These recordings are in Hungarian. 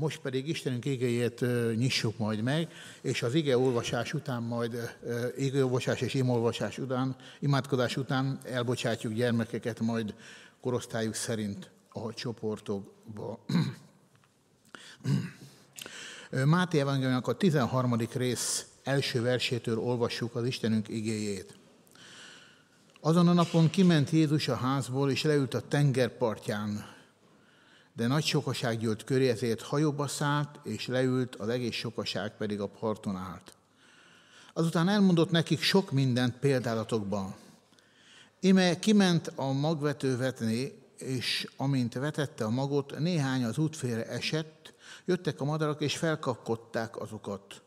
Most pedig Istenünk igéjét nyissuk majd meg, és az ige olvasás után majd, ige olvasás és imolvasás után, imádkozás után elbocsátjuk gyermekeket majd korosztályuk szerint a csoportokba. Máté Evangéliumnak a 13. rész első versétől olvassuk az Istenünk igéjét. Azon a napon kiment Jézus a házból, és leült a tengerpartján, de nagy sokaság gyűlt köré, ezért hajóba szállt, és leült, az egész sokaság pedig a parton állt. Azután elmondott nekik sok mindent példálatokban. Ime kiment a magvető vetni, és amint vetette a magot, néhány az útfélre esett, jöttek a madarak, és felkapkodták azokat.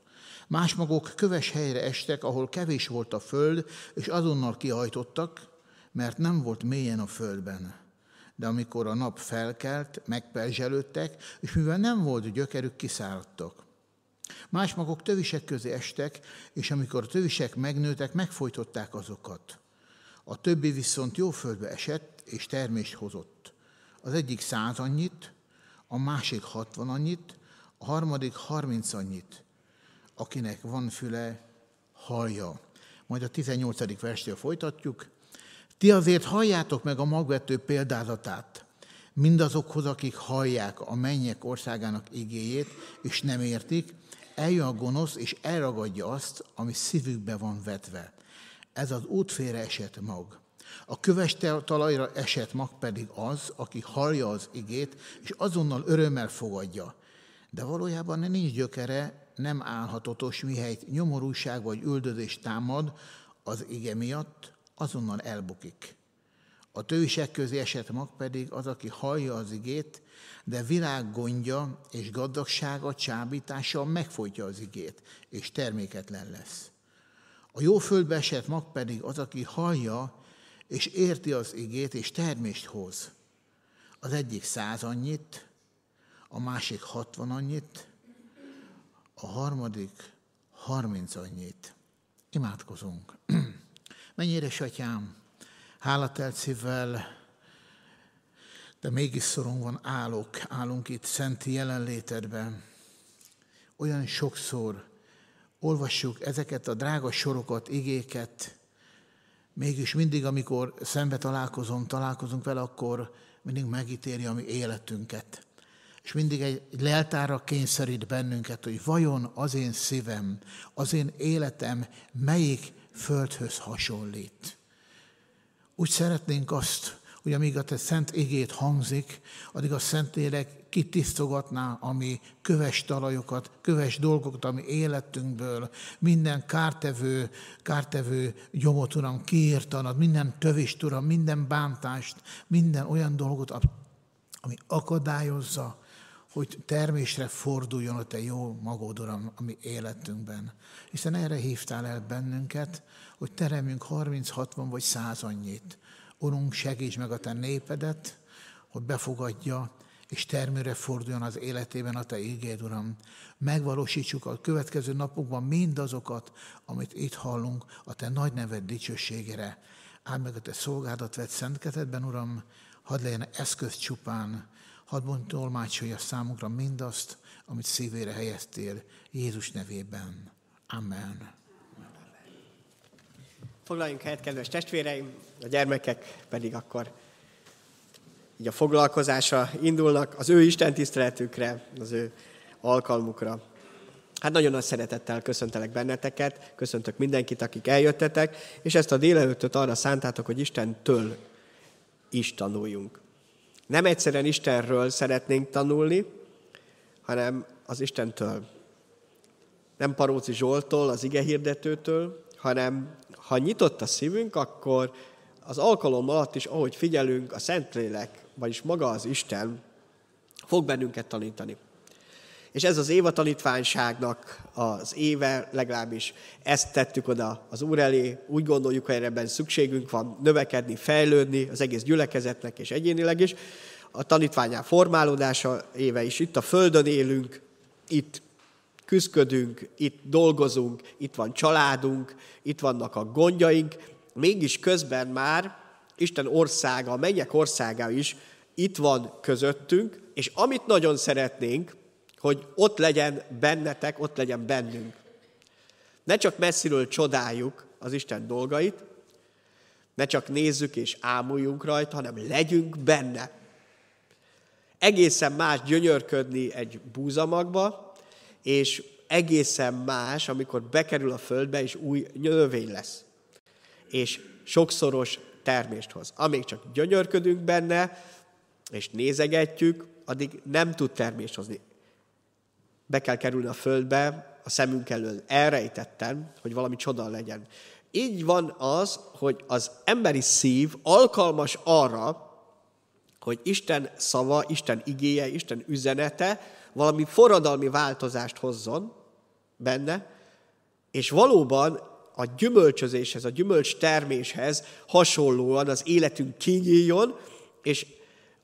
Más magok köves helyre estek, ahol kevés volt a föld, és azonnal kihajtottak, mert nem volt mélyen a földben de amikor a nap felkelt, megperzselődtek, és mivel nem volt gyökerük, kiszáradtak. Más magok tövisek közé estek, és amikor a tövisek megnőtek, megfojtották azokat. A többi viszont jó földbe esett, és termést hozott. Az egyik száz annyit, a másik hatvan annyit, a harmadik harminc annyit. Akinek van füle, hallja. Majd a 18. verstől folytatjuk. Ti azért halljátok meg a magvető példázatát, mindazokhoz, akik hallják a mennyek országának igéjét, és nem értik, eljön a gonosz, és elragadja azt, ami szívükbe van vetve. Ez az útfére esett mag. A köves talajra esett mag pedig az, aki hallja az igét, és azonnal örömmel fogadja. De valójában nincs gyökere, nem állhatatos mihelyt nyomorúság vagy üldözés támad az ige miatt, azonnal elbukik. A tősek közé esett mag pedig az, aki hallja az igét, de világ gondja és gazdagsága csábítása megfojtja az igét, és terméketlen lesz. A jó földbe esett mag pedig az, aki hallja és érti az igét, és termést hoz. Az egyik száz annyit, a másik hatvan annyit, a harmadik harminc annyit. Imádkozunk. Menj, atyám, hálatelt szívvel, de mégis van állok, állunk itt szenti jelenlétedben. Olyan sokszor olvassuk ezeket a drága sorokat, igéket, mégis mindig, amikor szembe találkozom, találkozunk vele, akkor mindig megítéri a mi életünket. És mindig egy, egy leltára kényszerít bennünket, hogy vajon az én szívem, az én életem melyik földhöz hasonlít. Úgy szeretnénk azt, hogy amíg a te szent igét hangzik, addig a élek kitisztogatná a mi köves talajokat, köves dolgokat, ami életünkből, minden kártevő, kártevő gyomot, Uram, kiírtanad, minden tövist, Uram, minden bántást, minden olyan dolgot, ami akadályozza hogy termésre forduljon a Te jó magod, Uram, a mi életünkben. Hiszen erre hívtál el bennünket, hogy teremjünk 30, 60 vagy 100 annyit. Urunk, segíts meg a Te népedet, hogy befogadja és termőre forduljon az életében a Te ígéd, Uram. Megvalósítsuk a következő napokban mindazokat, amit itt hallunk a Te nagy neved dicsőségére. Áld meg a Te szolgádat vett szentkededben, Uram, hadd legyen eszköz csupán Hadd mondd tolmácsolja számunkra mindazt, amit szívére helyeztél Jézus nevében. Amen. Foglaljunk helyet, kedves testvéreim, a gyermekek pedig akkor így a foglalkozásra indulnak, az ő Isten tiszteletükre, az ő alkalmukra. Hát nagyon nagy szeretettel köszöntelek benneteket, köszöntök mindenkit, akik eljöttetek, és ezt a délelőttöt arra szántátok, hogy Istentől is tanuljunk. Nem egyszerűen Istenről szeretnénk tanulni, hanem az Istentől. Nem Paróci Zsoltól, az ige hirdetőtől, hanem ha nyitott a szívünk, akkor az alkalom alatt is, ahogy figyelünk, a Szentlélek, vagyis maga az Isten fog bennünket tanítani. És ez az év a tanítványságnak az éve, legalábbis ezt tettük oda az Úr elé. Úgy gondoljuk, hogy ebben szükségünk van növekedni, fejlődni az egész gyülekezetnek és egyénileg is. A tanítványá formálódása éve is. Itt a Földön élünk, itt küzdködünk, itt dolgozunk, itt van családunk, itt vannak a gondjaink, mégis közben már Isten országa, a mennyek országa is itt van közöttünk, és amit nagyon szeretnénk, hogy ott legyen bennetek, ott legyen bennünk. Ne csak messziről csodáljuk az Isten dolgait, ne csak nézzük és ámuljunk rajta, hanem legyünk benne. Egészen más gyönyörködni egy búzamagba, és egészen más, amikor bekerül a földbe, és új növény lesz. És sokszoros termést hoz. Amíg csak gyönyörködünk benne, és nézegetjük, addig nem tud termést hozni be kell kerülni a földbe, a szemünk elől elrejtetten, hogy valami csoda legyen. Így van az, hogy az emberi szív alkalmas arra, hogy Isten szava, Isten igéje, Isten üzenete valami forradalmi változást hozzon benne, és valóban a gyümölcsözéshez, a gyümölcs terméshez hasonlóan az életünk kinyíljon, és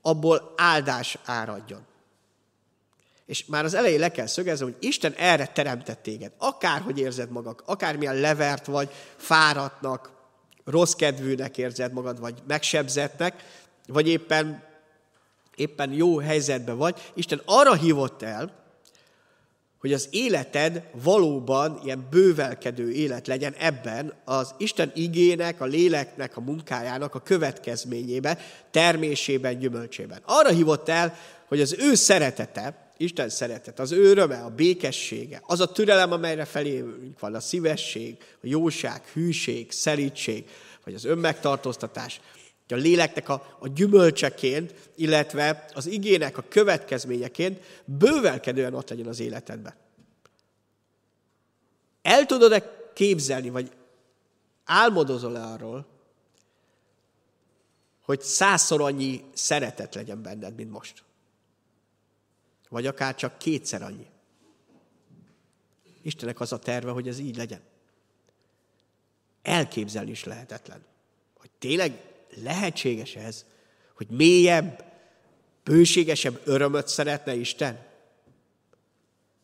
abból áldás áradjon. És már az elején le kell szögezni, hogy Isten erre teremtett téged. Akárhogy érzed magad, akármilyen levert vagy, fáradtnak, rossz kedvűnek érzed magad, vagy megsebzettnek, vagy éppen, éppen jó helyzetben vagy, Isten arra hívott el, hogy az életed valóban ilyen bővelkedő élet legyen ebben az Isten igének, a léleknek, a munkájának a következményében, termésében, gyümölcsében. Arra hívott el, hogy az ő szeretete, Isten szeretet, az öröme, a békessége, az a türelem, amelyre felé van, a szívesség, a jóság, hűség, szerítség, vagy az önmegtartóztatás, a léleknek a, a gyümölcseként, illetve az igének a következményeként bővelkedően ott legyen az életedben. El tudod-e képzelni, vagy álmodozol-e arról, hogy százszor annyi szeretet legyen benned, mint most? Vagy akár csak kétszer annyi. Istenek az a terve, hogy ez így legyen. Elképzelni is lehetetlen. Hogy tényleg lehetséges ez, hogy mélyebb, bőségesebb örömöt szeretne Isten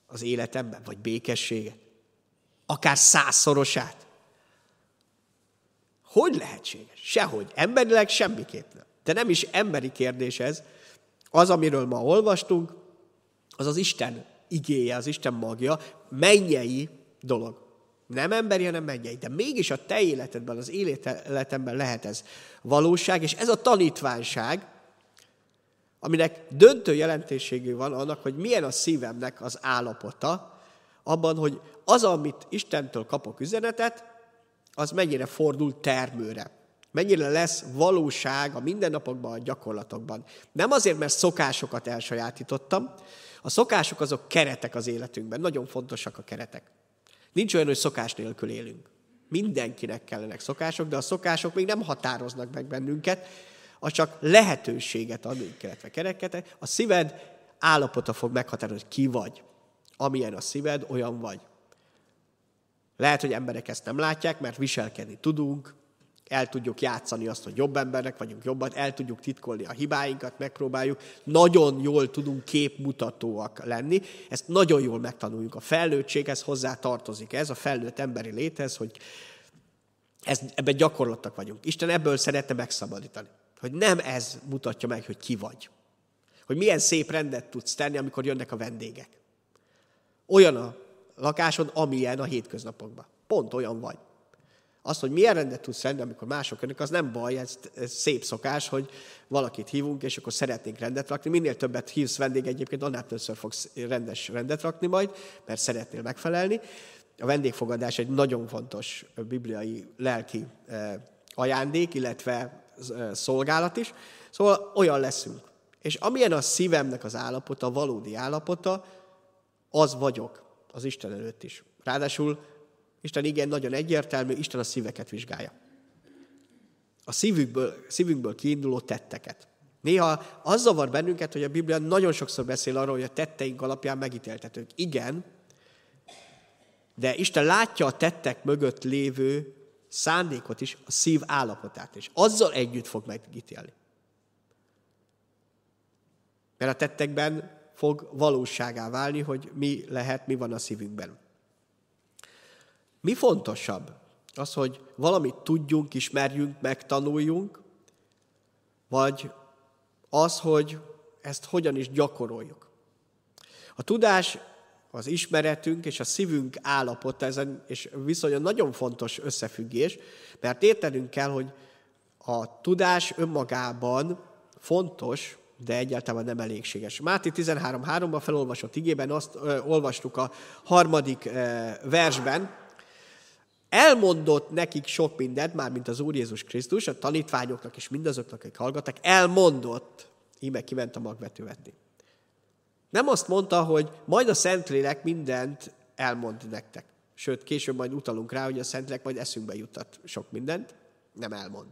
az életemben, vagy békességet, akár százszorosát. Hogy lehetséges? Sehogy. Emberileg semmiképp nem. De nem is emberi kérdés ez. Az, amiről ma olvastunk, az az Isten igéje, az Isten magja, mennyei dolog. Nem emberi, hanem mennyei. De mégis a te életedben, az életemben lehet ez valóság, és ez a tanítványság, aminek döntő jelentőségű van annak, hogy milyen a szívemnek az állapota, abban, hogy az, amit Istentől kapok üzenetet, az mennyire fordul termőre. Mennyire lesz valóság a mindennapokban, a gyakorlatokban. Nem azért, mert szokásokat elsajátítottam, a szokások azok keretek az életünkben, nagyon fontosak a keretek. Nincs olyan, hogy szokás nélkül élünk. Mindenkinek kellenek szokások, de a szokások még nem határoznak meg bennünket, az csak lehetőséget ad, illetve kereket. A szíved állapota fog meghatározni, hogy ki vagy. Amilyen a szíved, olyan vagy. Lehet, hogy emberek ezt nem látják, mert viselkedni tudunk, el tudjuk játszani azt, hogy jobb embernek vagyunk jobban, el tudjuk titkolni a hibáinkat, megpróbáljuk, nagyon jól tudunk képmutatóak lenni, ezt nagyon jól megtanuljuk. A felnőttséghez hozzá tartozik ez, a felnőtt emberi léthez, hogy ez, ebben gyakorlottak vagyunk. Isten ebből szeretne megszabadítani, hogy nem ez mutatja meg, hogy ki vagy. Hogy milyen szép rendet tudsz tenni, amikor jönnek a vendégek. Olyan a lakásod, amilyen a hétköznapokban. Pont olyan vagy. Az, hogy milyen rendet tudsz rendelni, amikor mások jönnek, az nem baj, ez, ez szép szokás, hogy valakit hívunk, és akkor szeretnénk rendet rakni. Minél többet hívsz vendég egyébként, annál többször fogsz rendes rendet rakni majd, mert szeretnél megfelelni. A vendégfogadás egy nagyon fontos bibliai lelki eh, ajándék, illetve eh, szolgálat is. Szóval olyan leszünk. És amilyen a szívemnek az állapota, a valódi állapota, az vagyok az Isten előtt is. Ráadásul Isten igen, nagyon egyértelmű, Isten a szíveket vizsgálja. A szívükből, szívünkből kiinduló tetteket. Néha az zavar bennünket, hogy a Biblia nagyon sokszor beszél arról, hogy a tetteink alapján megítéltetők. Igen, de Isten látja a tettek mögött lévő szándékot is, a szív állapotát is. Azzal együtt fog megítélni. Mert a tettekben fog valóságá válni, hogy mi lehet, mi van a szívünkben. Mi fontosabb? Az, hogy valamit tudjunk, ismerjünk, megtanuljunk, vagy az, hogy ezt hogyan is gyakoroljuk. A tudás, az ismeretünk és a szívünk állapota ezen, és viszonylag nagyon fontos összefüggés, mert értenünk kell, hogy a tudás önmagában fontos, de egyáltalán nem elégséges. Máté 13.3-ban felolvasott igében azt ö, olvastuk a harmadik ö, versben, elmondott nekik sok mindent, már mint az Úr Jézus Krisztus, a tanítványoknak és mindazoknak, akik hallgattak, elmondott, íme kiment a magvető vetni. Nem azt mondta, hogy majd a Szentlélek mindent elmond nektek. Sőt, később majd utalunk rá, hogy a Szentlélek majd eszünkbe juttat sok mindent. Nem elmond.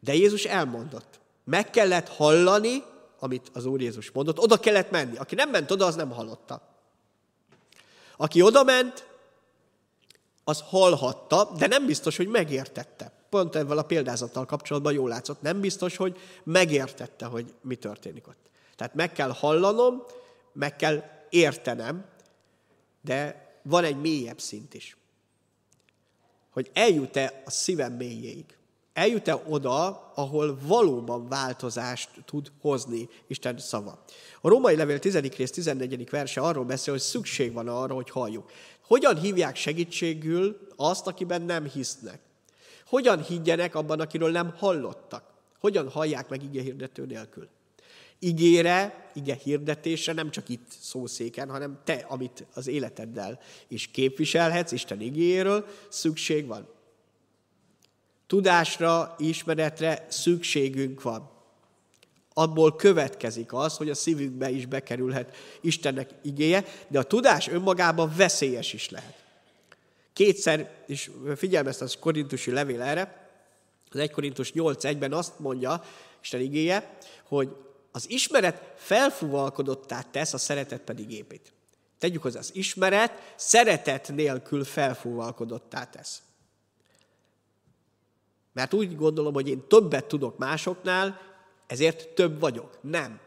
De Jézus elmondott. Meg kellett hallani, amit az Úr Jézus mondott. Oda kellett menni. Aki nem ment oda, az nem hallotta. Aki oda ment, az hallhatta, de nem biztos, hogy megértette. Pont ebben a példázattal kapcsolatban jól látszott. Nem biztos, hogy megértette, hogy mi történik ott. Tehát meg kell hallanom, meg kell értenem, de van egy mélyebb szint is. Hogy eljut-e a szívem mélyéig. Eljut-e oda, ahol valóban változást tud hozni Isten szava. A római levél 10. rész 14. verse arról beszél, hogy szükség van arra, hogy halljuk. Hogyan hívják segítségül azt, akiben nem hisznek? Hogyan higgyenek abban, akiről nem hallottak? Hogyan hallják meg ige hirdető nélkül? Igére, ige hirdetése nem csak itt szószéken, hanem te, amit az életeddel is képviselhetsz, Isten igéről, szükség van. Tudásra, ismeretre szükségünk van abból következik az, hogy a szívünkbe is bekerülhet Istennek igéje, de a tudás önmagában veszélyes is lehet. Kétszer is figyelmeztet az korintusi levél erre, az 1 Korintus 8.1-ben azt mondja Isten igéje, hogy az ismeret felfúvalkodottá tesz, a szeretet pedig épít. Tegyük hozzá, az ismeret szeretet nélkül felfúvalkodottá tesz. Mert úgy gondolom, hogy én többet tudok másoknál, ezért több vagyok. Nem.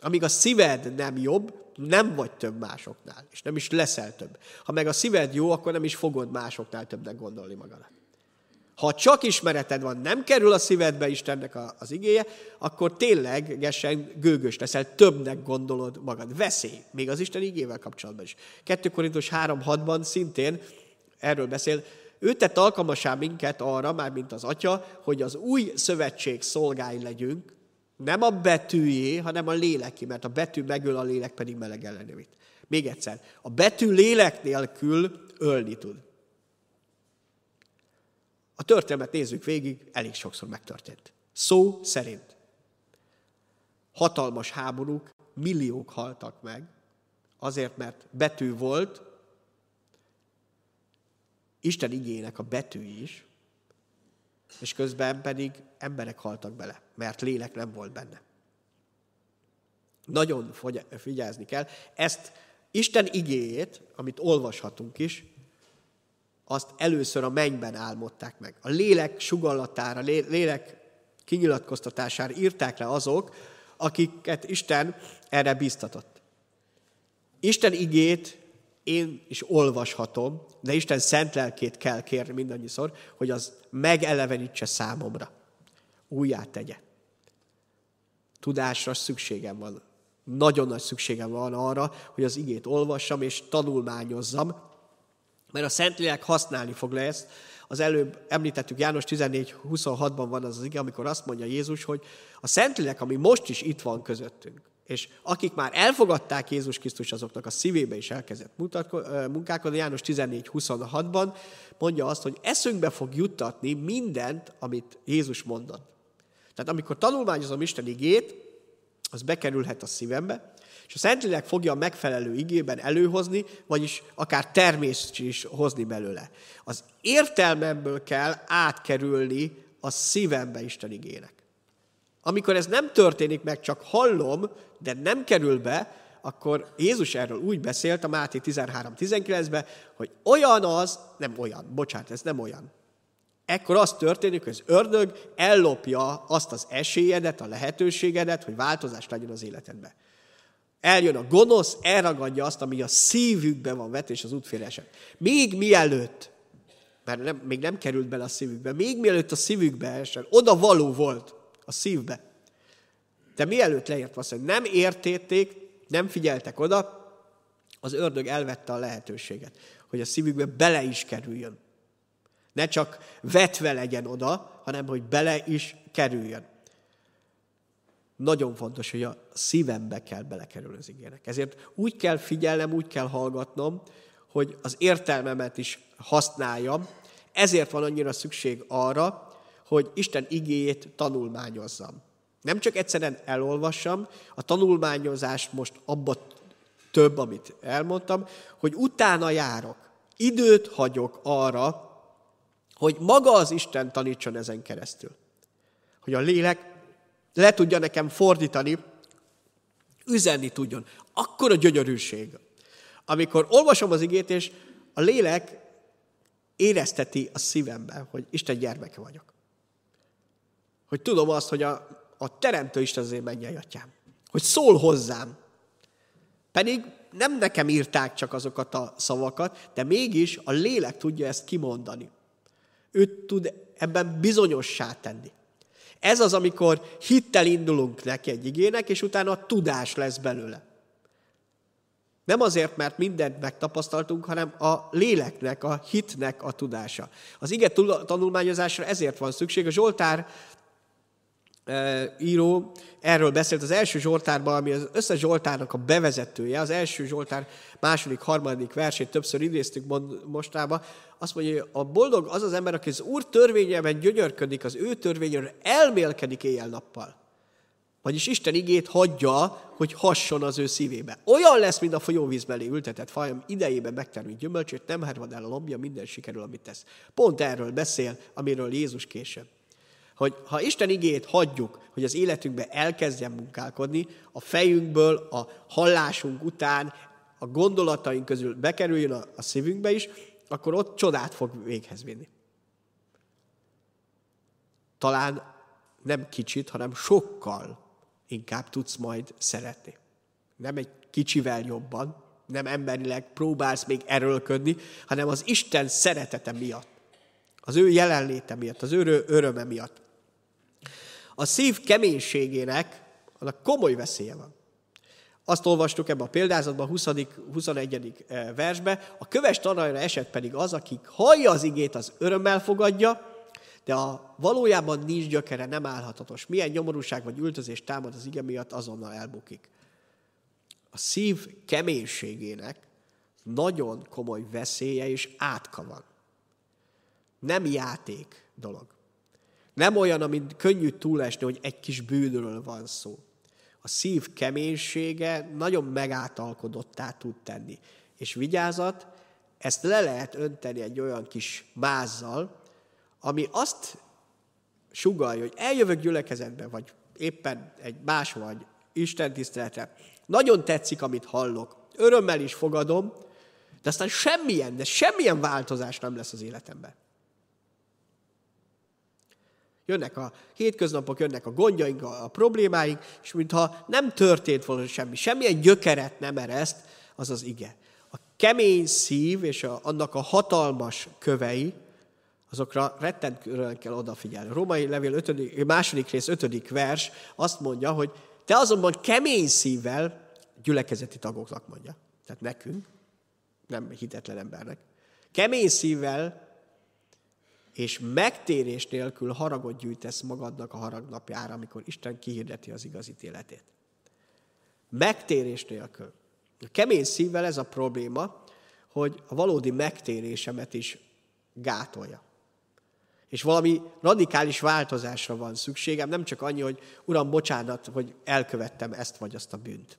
Amíg a szíved nem jobb, nem vagy több másoknál, és nem is leszel több. Ha meg a szíved jó, akkor nem is fogod másoknál többnek gondolni magadat. Ha csak ismereted van, nem kerül a szívedbe Istennek az igéje, akkor ténylegesen gőgös leszel, többnek gondolod magad. Veszély, még az Isten igével kapcsolatban is. 2 Korintus 3.6-ban szintén erről beszél, ő tett alkalmasá minket arra, már mint az atya, hogy az új szövetség szolgái legyünk, nem a betűjé, hanem a léleki, mert a betű megöl, a lélek pedig meleg ellenőrit. Még egyszer, a betű lélek nélkül ölni tud. A történet nézzük végig, elég sokszor megtörtént. Szó szerint. Hatalmas háborúk, milliók haltak meg, azért, mert betű volt, Isten igének a betű is, és közben pedig emberek haltak bele, mert lélek nem volt benne. Nagyon figyelni kell. Ezt Isten igéjét, amit olvashatunk is, azt először a mennyben álmodták meg. A lélek sugallatára, lélek kinyilatkoztatására írták le azok, akiket Isten erre biztatott. Isten igét én is olvashatom, de Isten szent lelkét kell kérni mindannyiszor, hogy az megelevenítse számomra, Újját tegye. Tudásra szükségem van. Nagyon nagy szükségem van arra, hogy az igét olvassam és tanulmányozzam, mert a Szentlélek használni fog le ezt. Az előbb említettük, János 14.26-ban van az az ige, amikor azt mondja Jézus, hogy a Szentlélek, ami most is itt van közöttünk, és akik már elfogadták Jézus Krisztus, azoknak a szívébe is elkezdett munkálkodni. János 14.26-ban mondja azt, hogy eszünkbe fog juttatni mindent, amit Jézus mondott. Tehát amikor tanulmányozom Isten igét, az bekerülhet a szívembe, és a Szentlélek fogja a megfelelő igében előhozni, vagyis akár termést is hozni belőle. Az értelmemből kell átkerülni a szívembe Isten igének. Amikor ez nem történik meg, csak hallom, de nem kerül be, akkor Jézus erről úgy beszélt a Máté 13.19-ben, hogy olyan az, nem olyan, bocsánat, ez nem olyan. Ekkor az történik, hogy az ördög ellopja azt az esélyedet, a lehetőségedet, hogy változást legyen az életedbe. Eljön a gonosz, elragadja azt, ami a szívükbe van vet, és az útféresen. Még mielőtt, mert nem, még nem került bele a szívükbe, még mielőtt a szívükbe esett, oda való volt, a szívbe. De mielőtt vasz, hogy nem értették, nem figyeltek oda, az ördög elvette a lehetőséget, hogy a szívükbe bele is kerüljön. Ne csak vetve legyen oda, hanem hogy bele is kerüljön. Nagyon fontos, hogy a szívembe kell belekerülni az igének. Ezért úgy kell figyelnem, úgy kell hallgatnom, hogy az értelmemet is használjam. Ezért van annyira szükség arra, hogy Isten igéjét tanulmányozzam. Nem csak egyszerűen elolvassam, a tanulmányozást most abba több, amit elmondtam, hogy utána járok, időt hagyok arra, hogy maga az Isten tanítson ezen keresztül. Hogy a lélek le tudja nekem fordítani, üzenni tudjon. Akkor a gyönyörűség. Amikor olvasom az igét, és a lélek érezteti a szívemben, hogy Isten gyermeke vagyok hogy tudom azt, hogy a, a Teremtő Isten az én mennyei atyám. Hogy szól hozzám. Pedig nem nekem írták csak azokat a szavakat, de mégis a lélek tudja ezt kimondani. Ő tud ebben bizonyossá tenni. Ez az, amikor hittel indulunk neki egy igének, és utána a tudás lesz belőle. Nem azért, mert mindent megtapasztaltunk, hanem a léleknek, a hitnek a tudása. Az ige tanulmányozásra ezért van szükség. A Zsoltár író erről beszélt az első Zsoltárban, ami az összes Zsoltárnak a bevezetője, az első Zsoltár második, harmadik versét többször idéztük mostába, azt mondja, hogy a boldog az az ember, aki az Úr törvényében gyönyörködik, az ő törvényről elmélkedik éjjel-nappal. Vagyis Isten igét hagyja, hogy hasson az ő szívébe. Olyan lesz, mint a folyóvíz mellé ültetett fajom, idejében megtermít gyümölcsét, nem hervad el a lombja, minden sikerül, amit tesz. Pont erről beszél, amiről Jézus később hogy ha Isten igét hagyjuk, hogy az életünkbe elkezdjen munkálkodni, a fejünkből, a hallásunk után, a gondolataink közül bekerüljön a, a szívünkbe is, akkor ott csodát fog véghez vinni. Talán nem kicsit, hanem sokkal inkább tudsz majd szeretni. Nem egy kicsivel jobban, nem emberileg próbálsz még erőlködni, hanem az Isten szeretete miatt, az ő jelenléte miatt, az ő öröme miatt a szív keménységének annak komoly veszélye van. Azt olvastuk ebbe a példázatban, a 20. 21. versbe, a köves tanajra esett pedig az, akik hallja az igét, az örömmel fogadja, de a valójában nincs gyökere, nem állhatatos. Milyen nyomorúság vagy ültözés támad az ige miatt, azonnal elbukik. A szív keménységének nagyon komoly veszélye és átka van. Nem játék dolog. Nem olyan, amit könnyű túlesni, hogy egy kis bűnről van szó. A szív keménysége nagyon megátalkodottá tud tenni. És vigyázat, ezt le lehet önteni egy olyan kis mázzal, ami azt sugalja, hogy eljövök gyülekezetbe, vagy éppen egy más vagy Isten tiszteletre. Nagyon tetszik, amit hallok. Örömmel is fogadom, de aztán semmilyen, de semmilyen változás nem lesz az életemben. Jönnek a hétköznapok, jönnek a gondjaink, a problémáink, és mintha nem történt volna semmi, semmilyen gyökeret nem ereszt, az az ige. A kemény szív és a, annak a hatalmas kövei, azokra rettentően kell odafigyelni. A római levél ötödik, második rész, ötödik vers azt mondja, hogy te azonban kemény szívvel, gyülekezeti tagoknak mondja, tehát nekünk, nem hitetlen embernek, kemény szívvel és megtérés nélkül haragot gyűjtesz magadnak a harag napjára, amikor Isten kihirdeti az igazi életét. Megtérés nélkül. A kemény szívvel ez a probléma, hogy a valódi megtérésemet is gátolja. És valami radikális változásra van szükségem, nem csak annyi, hogy Uram, bocsánat, hogy elkövettem ezt vagy azt a bűnt.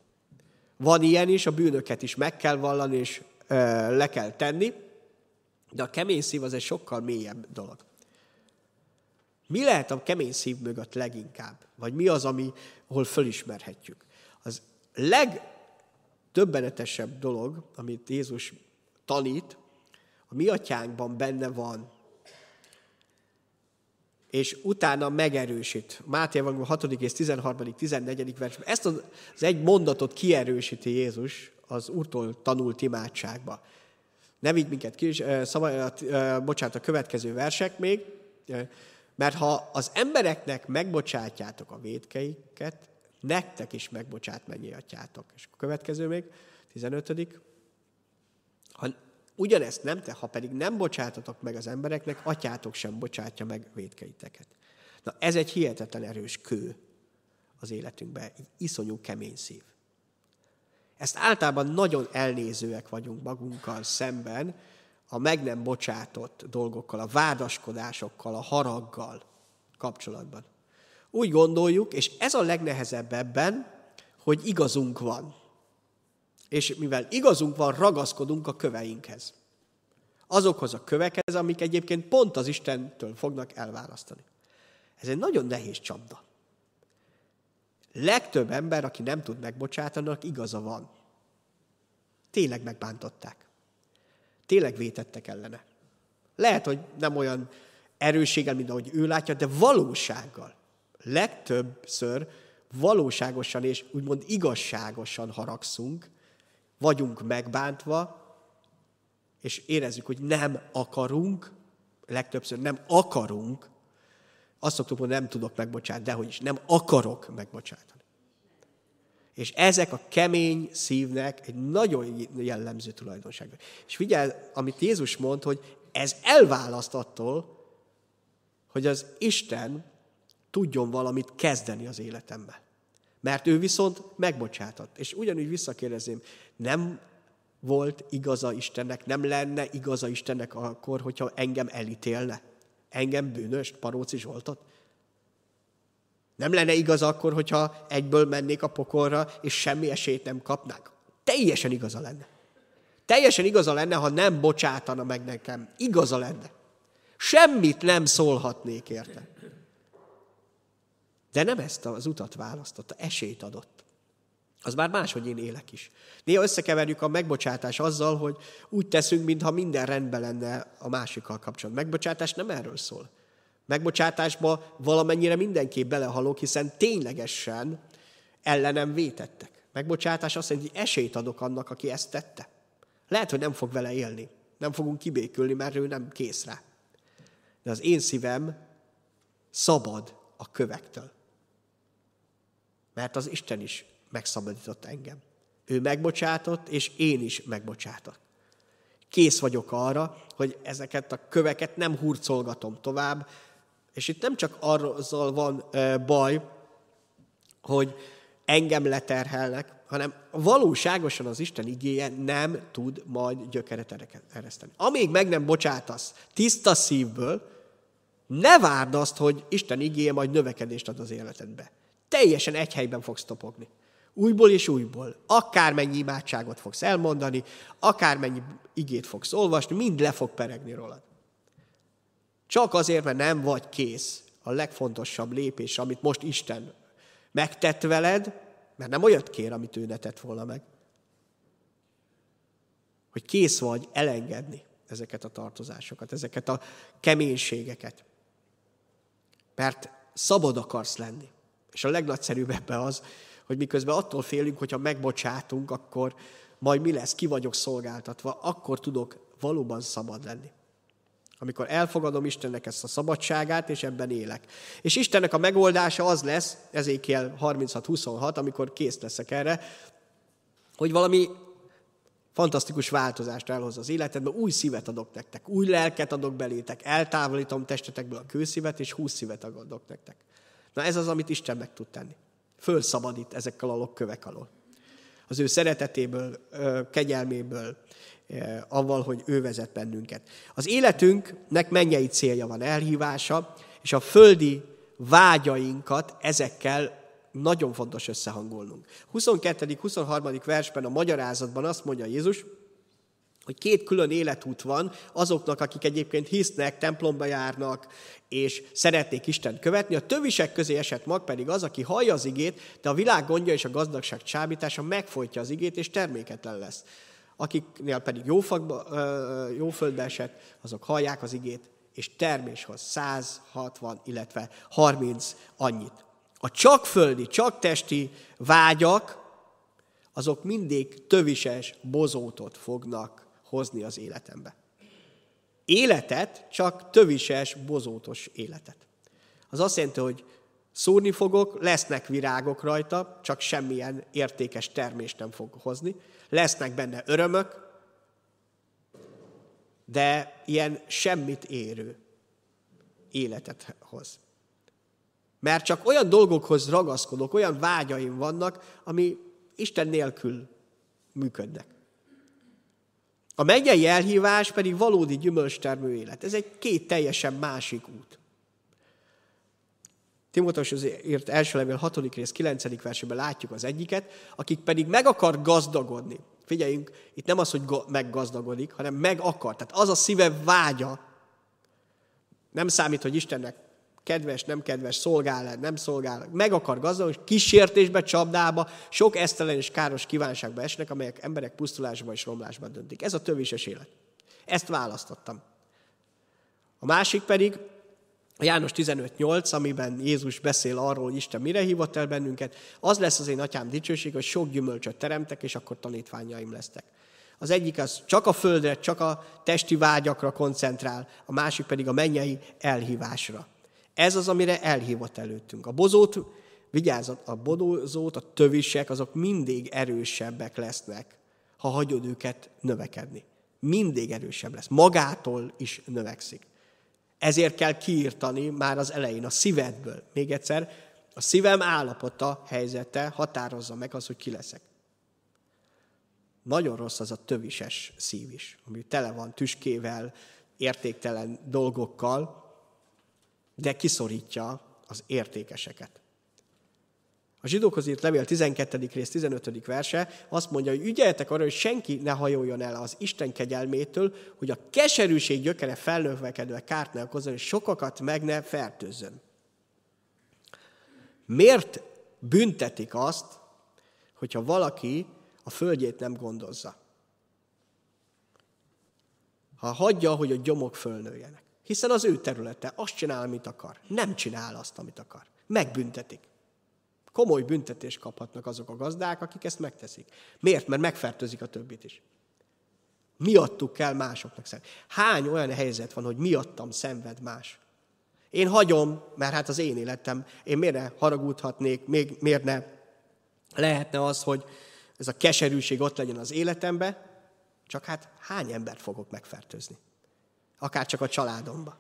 Van ilyen is, a bűnöket is meg kell vallani, és ö, le kell tenni, de a kemény szív az egy sokkal mélyebb dolog. Mi lehet a kemény szív mögött leginkább? Vagy mi az, ami, ahol fölismerhetjük? Az legtöbbenetesebb dolog, amit Jézus tanít, a mi atyánkban benne van, és utána megerősít. Máté Evangélium 6. és 13. 14. versben. Ezt az egy mondatot kierősíti Jézus az Úrtól tanult imádságba. Ne vigy minket ki, bocsánat, a következő versek még, mert ha az embereknek megbocsátjátok a védkeiket, nektek is megbocsát mennyi atyátok. És a következő még, 15. Ha ugyanezt nem te, ha pedig nem bocsátatok meg az embereknek, atyátok sem bocsátja meg védkeiteket. Na ez egy hihetetlen erős kő az életünkben, egy iszonyú kemény szív. Ezt általában nagyon elnézőek vagyunk magunkkal szemben, a meg nem bocsátott dolgokkal, a vádaskodásokkal, a haraggal kapcsolatban. Úgy gondoljuk, és ez a legnehezebb ebben, hogy igazunk van. És mivel igazunk van, ragaszkodunk a köveinkhez. Azokhoz a kövekhez, amik egyébként pont az Istentől fognak elválasztani. Ez egy nagyon nehéz csapda legtöbb ember, aki nem tud megbocsátanak, igaza van. Tényleg megbántották. Tényleg vétettek ellene. Lehet, hogy nem olyan erősséggel, mint ahogy ő látja, de valósággal. Legtöbbször valóságosan és úgymond igazságosan haragszunk, vagyunk megbántva, és érezzük, hogy nem akarunk, legtöbbször nem akarunk azt szoktuk mondani, nem tudok megbocsátani, hogy is, nem akarok megbocsátani. És ezek a kemény szívnek egy nagyon jellemző tulajdonsága. És figyelj, amit Jézus mond, hogy ez elválaszt attól, hogy az Isten tudjon valamit kezdeni az életembe. Mert ő viszont megbocsátott. És ugyanúgy visszakérdezném, nem volt igaza Istennek, nem lenne igaza Istennek akkor, hogyha engem elítélne? Engem bűnöst, Paróci Zsoltot? Nem lenne igaz akkor, hogyha egyből mennék a pokolra, és semmi esélyt nem kapnák? Teljesen igaza lenne. Teljesen igaza lenne, ha nem bocsátana meg nekem. Igaza lenne. Semmit nem szólhatnék érte. De nem ezt az utat választotta, esélyt adott az már más, hogy én élek is. Néha összekeverjük a megbocsátás azzal, hogy úgy teszünk, mintha minden rendben lenne a másikkal kapcsolatban. Megbocsátás nem erről szól. Megbocsátásba valamennyire mindenképp belehalok, hiszen ténylegesen ellenem vétettek. Megbocsátás azt jelenti, hogy esélyt adok annak, aki ezt tette. Lehet, hogy nem fog vele élni. Nem fogunk kibékülni, mert ő nem kész rá. De az én szívem szabad a kövektől. Mert az Isten is megszabadított engem. Ő megbocsátott, és én is megbocsátok. Kész vagyok arra, hogy ezeket a köveket nem hurcolgatom tovább, és itt nem csak arról van baj, hogy engem leterhelnek, hanem valóságosan az Isten igéje nem tud majd gyökeret ereszteni. Amíg meg nem bocsátasz tiszta szívből, ne várd azt, hogy Isten igéje majd növekedést ad az életedbe. Teljesen egy helyben fogsz topogni. Újból és újból. Akármennyi imádságot fogsz elmondani, akármennyi igét fogsz olvasni, mind le fog peregni rólad. Csak azért, mert nem vagy kész a legfontosabb lépés, amit most Isten megtett veled, mert nem olyat kér, amit ő ne tett volna meg. Hogy kész vagy elengedni ezeket a tartozásokat, ezeket a keménységeket. Mert szabad akarsz lenni. És a legnagyszerűbb ebbe az, hogy miközben attól félünk, hogyha megbocsátunk, akkor majd mi lesz, ki vagyok szolgáltatva, akkor tudok valóban szabad lenni. Amikor elfogadom Istennek ezt a szabadságát, és ebben élek. És Istennek a megoldása az lesz, ezékiel 36-26, amikor kész leszek erre, hogy valami fantasztikus változást elhoz az életedbe, új szívet adok nektek, új lelket adok belétek, eltávolítom testetekből a kőszívet, és húsz szívet adok nektek. Na ez az, amit Isten meg tud tenni fölszabadít ezekkel a lokkövek alól. Az ő szeretetéből, kegyelméből, avval, hogy ő vezet bennünket. Az életünknek mennyei célja van, elhívása, és a földi vágyainkat ezekkel nagyon fontos összehangolnunk. 22.-23. versben a magyarázatban azt mondja Jézus, hogy két külön életút van azoknak, akik egyébként hisznek, templomba járnak, és szeretnék Isten követni. A tövisek közé esett mag pedig az, aki hallja az igét, de a világ gondja és a gazdagság csábítása megfojtja az igét, és terméketlen lesz. Akiknél pedig jó, fagba, jó földbe esett, azok hallják az igét, és terméshoz 160, illetve 30 annyit. A csak földi, csak testi vágyak, azok mindig tövises bozótot fognak hozni az életembe. Életet, csak tövises, bozótos életet. Az azt jelenti, hogy szúrni fogok, lesznek virágok rajta, csak semmilyen értékes termést nem fog hozni, lesznek benne örömök, de ilyen semmit érő életet hoz. Mert csak olyan dolgokhoz ragaszkodok, olyan vágyaim vannak, ami Isten nélkül működnek. A megyei elhívás pedig valódi gyümölcstermő élet. Ez egy két teljesen másik út. Timotos az írt első levél 6. rész 9. versében látjuk az egyiket, akik pedig meg akar gazdagodni. Figyeljünk, itt nem az, hogy meggazdagodik, hanem meg akar. Tehát az a szíve vágya. Nem számít, hogy Istennek kedves, nem kedves, szolgál -e, nem szolgál, meg akar gazdag, kísértésbe, csapdába, sok esztelen és káros kívánságba esnek, amelyek emberek pusztulásba és romlásba döntik. Ez a tövises élet. Ezt választottam. A másik pedig a János 15.8, amiben Jézus beszél arról, hogy Isten mire hívott el bennünket, az lesz az én atyám dicsőség, hogy sok gyümölcsöt teremtek, és akkor tanítványaim lesztek. Az egyik az csak a földre, csak a testi vágyakra koncentrál, a másik pedig a mennyei elhívásra. Ez az, amire elhívott előttünk. A bozót, vigyázat, a bodozót, a tövisek, azok mindig erősebbek lesznek, ha hagyod őket növekedni. Mindig erősebb lesz. Magától is növekszik. Ezért kell kiírtani már az elején a szívedből. Még egyszer, a szívem állapota, helyzete határozza meg az, hogy ki leszek. Nagyon rossz az a tövises szív is, ami tele van tüskével, értéktelen dolgokkal, de kiszorítja az értékeseket. A zsidókhoz írt levél 12. rész 15. verse azt mondja, hogy ügyeljetek arra, hogy senki ne hajoljon el az Isten kegyelmétől, hogy a keserűség gyökere felnövekedve kárt ne okozzon, és sokakat meg ne fertőzzön. Miért büntetik azt, hogyha valaki a földjét nem gondozza? Ha hagyja, hogy a gyomok fölnőjenek. Hiszen az ő területe, azt csinál, amit akar. Nem csinál azt, amit akar. Megbüntetik. Komoly büntetést kaphatnak azok a gazdák, akik ezt megteszik. Miért? Mert megfertőzik a többit is. Miattuk kell másoknak szenved. Hány olyan helyzet van, hogy miattam szenved más? Én hagyom, mert hát az én életem, én miért ne haragudhatnék, még miért ne lehetne az, hogy ez a keserűség ott legyen az életembe, csak hát hány embert fogok megfertőzni? akár csak a családomba,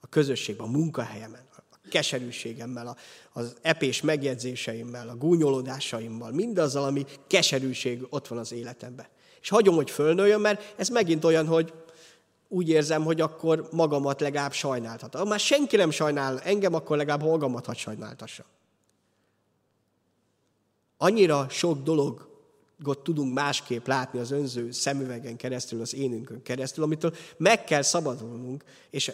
a közösségben, a munkahelyemen, a keserűségemmel, az epés megjegyzéseimmel, a gúnyolódásaimmal, mindazzal, ami keserűség ott van az életemben. És hagyom, hogy fölnőjön, mert ez megint olyan, hogy úgy érzem, hogy akkor magamat legalább sajnáltat. Ha már senki nem sajnál engem, akkor legalább magamat hadd sajnáltassa. Annyira sok dolog tudunk másképp látni az önző szemüvegen keresztül, az énünkön keresztül, amitől meg kell szabadulnunk, és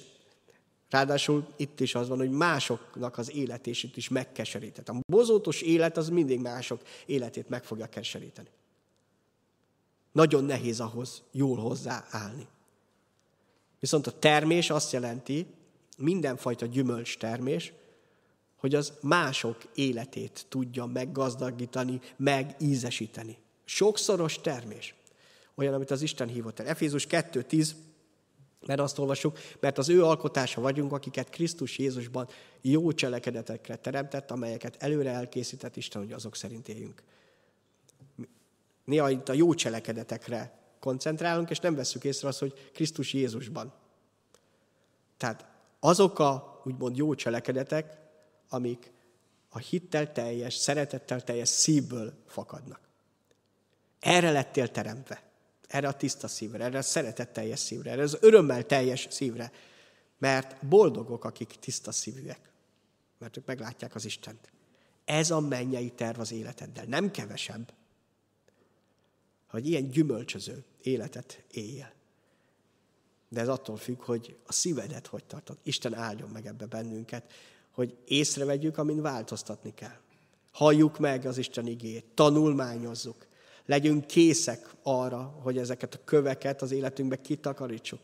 ráadásul itt is az van, hogy másoknak az életését is megkeserített. A bozótos élet az mindig mások életét meg fogja keseríteni. Nagyon nehéz ahhoz jól hozzáállni. Viszont a termés azt jelenti, mindenfajta gyümölcs termés, hogy az mások életét tudja meggazdagítani, megízesíteni. Sokszoros termés. Olyan, amit az Isten hívott el. Efézus 2.10, mert azt olvassuk, mert az ő alkotása vagyunk, akiket Krisztus Jézusban jó cselekedetekre teremtett, amelyeket előre elkészített Isten, hogy azok szerint éljünk. Néha itt a jó cselekedetekre koncentrálunk, és nem veszük észre azt, hogy Krisztus Jézusban. Tehát azok a úgymond jó cselekedetek, amik a hittel teljes, szeretettel teljes szívből fakadnak. Erre lettél teremve, Erre a tiszta szívre, erre a szeretetteljes szívre, erre az örömmel teljes szívre. Mert boldogok, akik tiszta szívűek. Mert ők meglátják az Istent. Ez a mennyei terv az életeddel. Nem kevesebb, hogy ilyen gyümölcsöző életet éljél. De ez attól függ, hogy a szívedet hogy tartod. Isten áldjon meg ebbe bennünket, hogy észrevegyük, amin változtatni kell. Halljuk meg az Isten igét, tanulmányozzuk, Legyünk készek arra, hogy ezeket a köveket az életünkbe kitakarítsuk.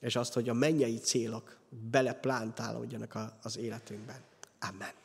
És azt, hogy a mennyei célok beleplántálódjanak az életünkben. Amen.